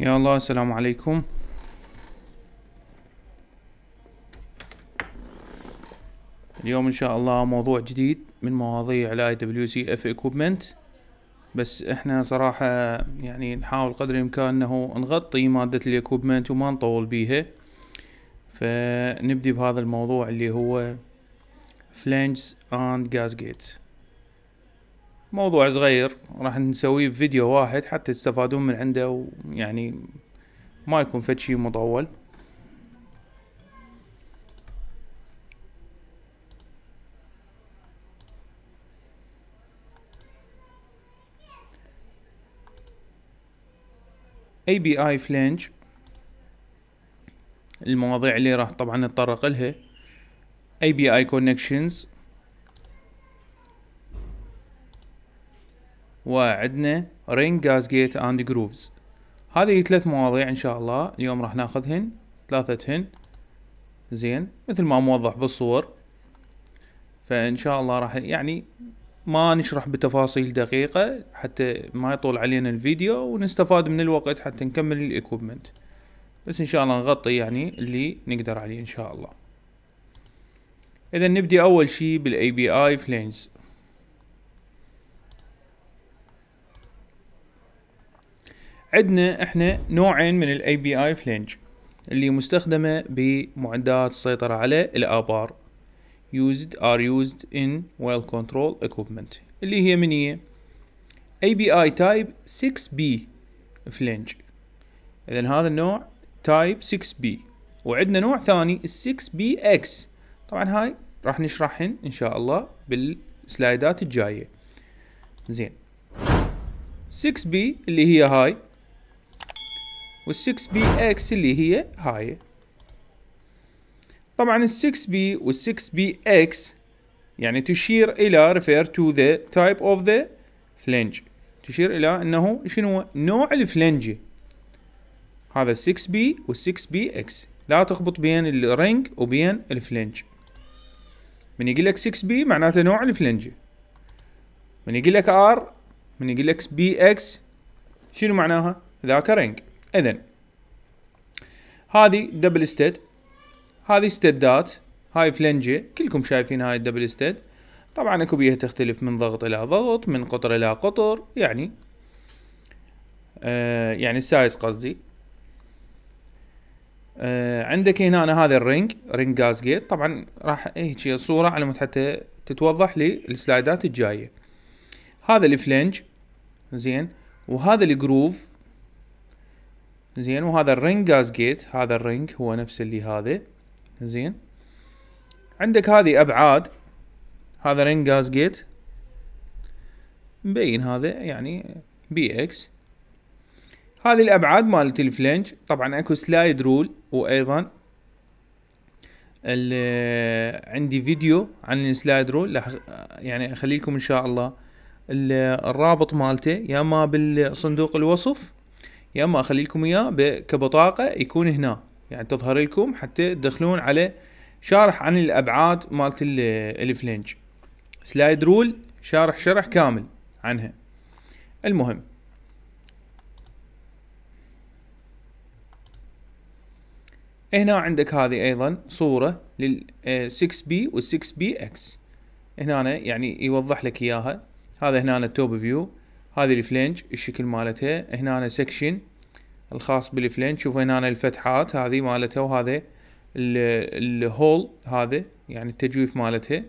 يا الله السلام عليكم اليوم ان شاء الله موضوع جديد من مواضيع الاي دبليو سي اف اكوبمنت بس احنا صراحة يعني نحاول قدر الامكان انه نغطي مادة الاكوبمنت وما نطول بيها فنبدي بهذا الموضوع اللي هو Flanges and Gasgates موضوع صغير راح نسويه فيديو واحد حتى تستفادون من عنده ويعني ما يكون فد شي مطول اي بي اي فلينج المواضيع اللي راح طبعا نتطرق لها اي بي اي كونكشنز وعندنا رينج جاز جيت اند جروفز هذه ثلاث مواضيع ان شاء الله اليوم راح ناخذهن ثلاثتهن زين مثل ما موضح بالصور فان شاء الله راح يعني ما نشرح بتفاصيل دقيقة حتى ما يطول علينا الفيديو ونستفاد من الوقت حتى نكمل الاكوبمنت بس ان شاء الله نغطي يعني اللي نقدر عليه ان شاء الله اذا نبدي اول شيء بالاي بي اي فلينز عندنا احنا نوعين من الاي بي اي فلينج اللي مستخدمة بمعدات السيطرة على الآبار used are used in well control equipment اللي هي من هي اي type 6B فلينج اذا هذا النوع تايب 6B وعندنا نوع ثاني 6 6BX طبعا هاي راح نشرحهن ان شاء الله بالسلايدات الجايه زين 6B اللي هي هاي وال6 بي اكس اللي هي هاي طبعا ال6 بي وال6 بي اكس يعني تشير الى refer to the type of the flange تشير الى انه شنو نوع الفلنج هذا 6 بي وال6 بي اكس لا تخبط بين الرينج وبين الفلنج من يقول لك 6 بي معناته نوع الفلنج من يقول لك ار من يقول لك بي اكس شنو معناها ذاك رينج اذا هذه دبل ستيد هذه ستيدات هاي فلنجه كلكم شايفين هاي الدبل ستيد طبعا اكو بيها تختلف من ضغط الى ضغط من قطر الى قطر يعني آه يعني السايز قصدي آه عندك هنا أنا هذا الرينج رينج غاز جيت طبعا راح هيك الصوره على حتى تتوضح لي السلايدات الجايه هذا الفلنج زين وهذا الجروف زين وهذا الرينج جاز جيت هذا الرينج هو نفس اللي هذا زين عندك هذه ابعاد هذا رينج جاز جيت مبين هذا يعني بي اكس هذه الابعاد مالت الفلنج طبعا اكو سلايد رول وايضا آه، عندي فيديو عن السلايد رول آه، يعني اخلي لكم ان شاء الله آه، الرابط مالته يا اما بالصندوق الوصف يا اما اخلي لكم اياه كبطاقه يكون هنا يعني تظهر لكم حتى تدخلون على شارح عن الابعاد مالت الفلينج سلايد رول شارح شرح كامل عنها المهم هنا عندك هذه ايضا صورة لل 6B وال 6BX هنا يعني يوضح لك اياها هذا هنا التوب فيو هذه الفلينج الشكل مالتها هنا سكشن الخاص بالفلين شوف هنا الفتحات هذه مالتها وهذا الهول هذا يعني التجويف مالتها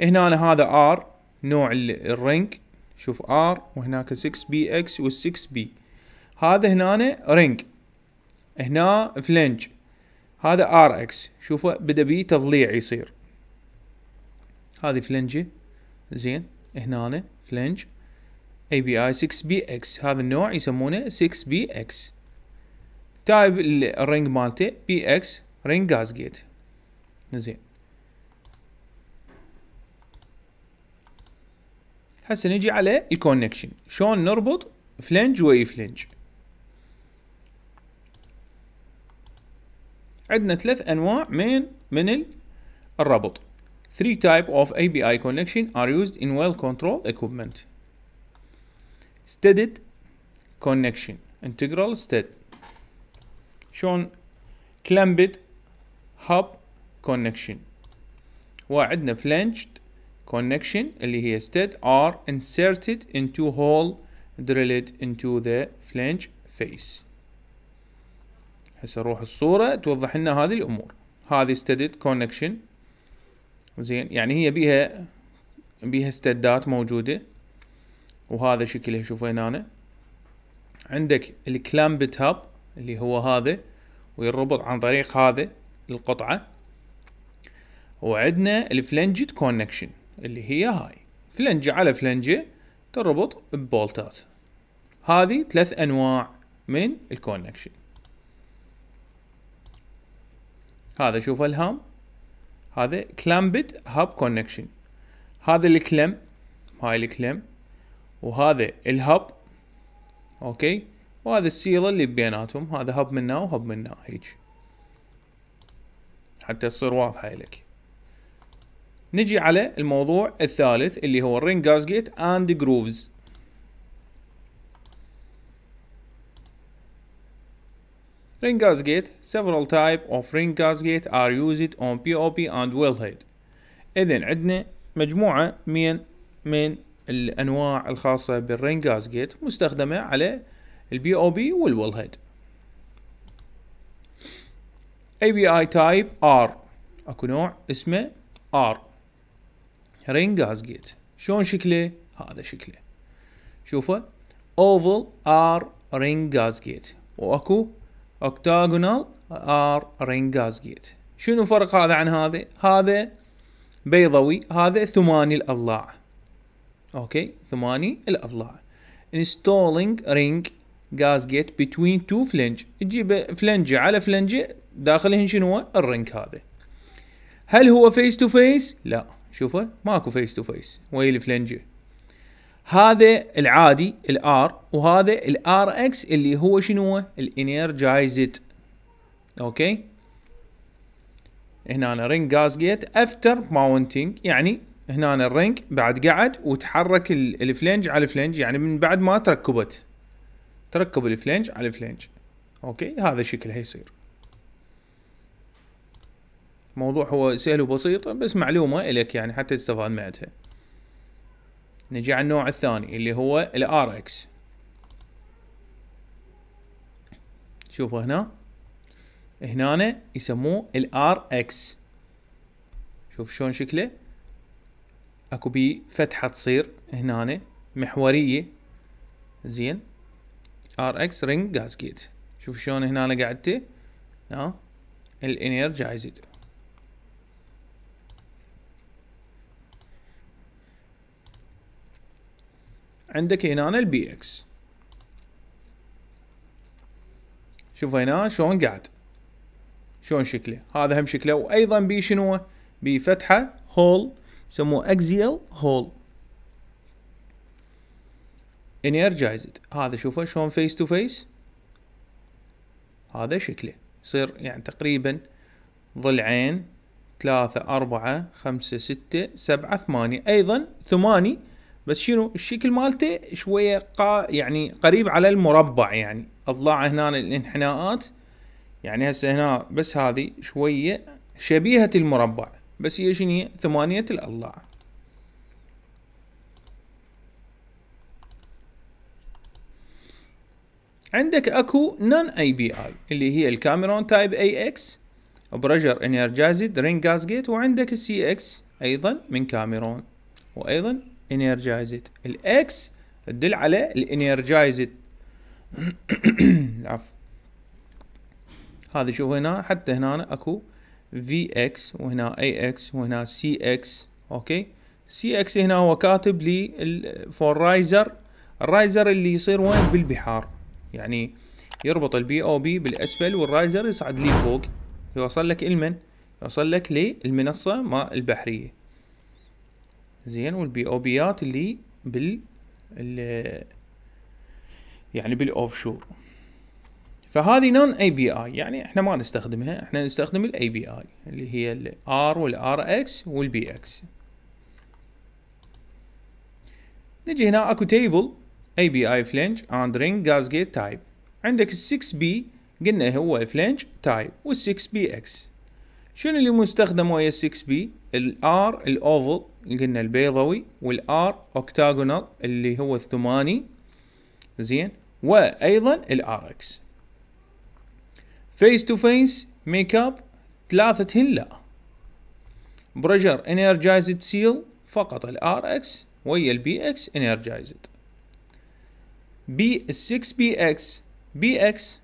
هنا أنا هذا ار نوع الرنج شوف ار وهناك 6 بي اكس وال6 بي هذا هنا رنج هنا فلنج هذا ار اكس شوفوا بدا بي تضليع يصير هذه فلنجه زين هنا فلنج API 6BX هذا النوع يسمونه 6BX تايب الرينج مالته BX رينج جاز جيت زين هسه نجي على الكونكشن شلون نربط فلنج ويا فلنج عندنا ثلاث انواع من من الربط 3 type of API connection are used in well control equipment ستيدد كونكشن انتجرال ستيد شلون كلامبد هاب كونكشن وعندنا فلانجد كونكشن اللي هي ستيد are inserted into hole drilled into the flange face هسه نروح الصورة توضح لنا هذه الأمور هذه ستيدد كونكشن زين يعني هي بيها بيها استدات موجودة وهذا شكله شوفوا هنا أنا. عندك الكلامبت هاب اللي هو هذا ويربط عن طريق هذا القطعة وعندنا الفلنجت كونكشن اللي هي هاي فلنجة على فلنجة تربط ببولتات هذه ثلاث انواع من الكونكشن هذا شوف الهام هذا كلامبت هاب كونكشن هذا الكلم هاي الكلم وهذا الهب اوكي وهذا السيلة اللي بيناتهم هذا هب من هنا وهب من هنا هيج حتى تصير واضحة لك نجي على الموضوع الثالث اللي هو الرينج جازجيت اند جروفز Ring gasket. several types of ring gasket are used on POP and wellhead. إذن عندنا مجموعة من من الانواع الخاصه بالرين جاز جيت مستخدمه على البي او بي والويل هيد اي بي اي تايب ار اكو نوع اسمه ار رين جاز جيت شلون شكله هذا شكله شوفه اوفل ار رين جاز جيت واكو اوكتاغونال ار رين جاز جيت شنو فرق هذا عن هذا هذا بيضوي هذا ثماني الاضلاع اوكي ثماني الاضلاع installing ring gasket between two flange تجيب فلنجة على فلنجة داخلهن شنو الرنك هذا هل هو فيس تو فيس لا شوفه ماكو فيس تو فيس وين الفلنجة هذا العادي الار وهذا الار اكس اللي هو شنو الانرجايزد اوكي هنا رينج جاز جيت افتر ماونتنج يعني هنا أنا الرنج بعد قعد وتحرك الفلنج على الفلنج يعني من بعد ما تركبت تركب الفلنج على الفلنج اوكي هذا شكلها يصير موضوع هو سهل وبسيط بس معلومة لك يعني حتى تستفاد منها نجي على النوع الثاني اللي هو الار اكس شوفوا هنا هنا يسموه الار اكس شوف شلون شكله اكو بي فتحه تصير هنا محوريه زين ار اكس رينج جاز جيت شوف شلون هنا قعدت ها الانير عندك هنا البي اكس شوف هنا شلون قاعد شلون شكله هذا هم شكله وايضا بي شنو بي فتحه هول يسموه اكزيال هول انرجايزد هذا شوفه شلون فيس تو فيس هذا شكله يصير يعني تقريبا ضلعين ثلاثة أربعة خمسة ستة سبعة ثمانية أيضا ثماني بس شنو الشكل مالته شوية قا يعني قريب على المربع يعني أضلاع هنا الانحناءات يعني هسه هنا بس هذه شوية شبيهة المربع بس هي شنو هي ثمانية الأضلاع عندك اكو نون اي بي اي اللي هي الكاميرون تايب اي اكس برجر انرجازد رينج جاز جيت وعندك السي اكس ايضا من كاميرون وايضا انرجازد الاكس تدل على الانرجازد عفوا هذا شوف هنا حتى هنا اكو في اكس وهنا اي اكس وهنا سي اكس اوكي سي اكس هنا هو كاتب لي فور رايزر الرايزر اللي يصير وين بالبحار يعني يربط البي او بي بالاسفل والرايزر يصعد لي فوق يوصل لك المن يوصل لك للمنصة ما البحرية زين والبي او بيات اللي بال يعني بالاوف شور فهذه نون اي بي اي يعني احنا ما نستخدمها احنا نستخدم الاي بي اي اللي هي الار والار اكس والبي اكس نجي هنا اكو تيبل اي بي اي فلنج اند رينج جاز جيت تايب عندك ال 6 بي قلنا هو فلنج تايب وال 6 بي اكس شنو اللي مستخدم ويا ال 6 بي الار الاوفل قلنا البيضوي والار اوكتاجونال اللي هو الثماني زين وايضا الار اكس فيس تو فيس ميك اب ثلاثتهن لا بريشر انرجايزد سيل فقط الار اكس ويا البي اكس انرجايزد بي 6 بي اكس بي اكس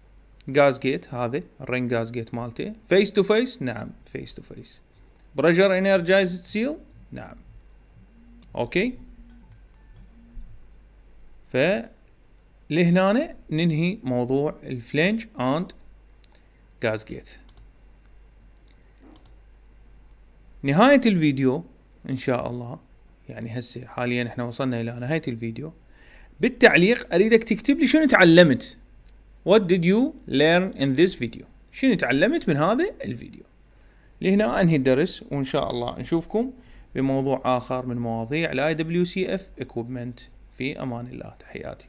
غاز جيت هذا الرين غاز جيت مالته فيس تو فيس نعم فيس تو فيس بريشر انرجايزد سيل نعم اوكي ف لهنا ننهي موضوع الفلنج اند جاز جيت نهاية الفيديو ان شاء الله يعني هسه حاليا احنا وصلنا الى نهاية الفيديو بالتعليق اريدك تكتب لي شنو تعلمت What did you learn in this video شنو تعلمت من هذا الفيديو لهنا انهي الدرس وان شاء الله نشوفكم بموضوع اخر من مواضيع الاي دبليو سي اف equipment في امان الله تحياتي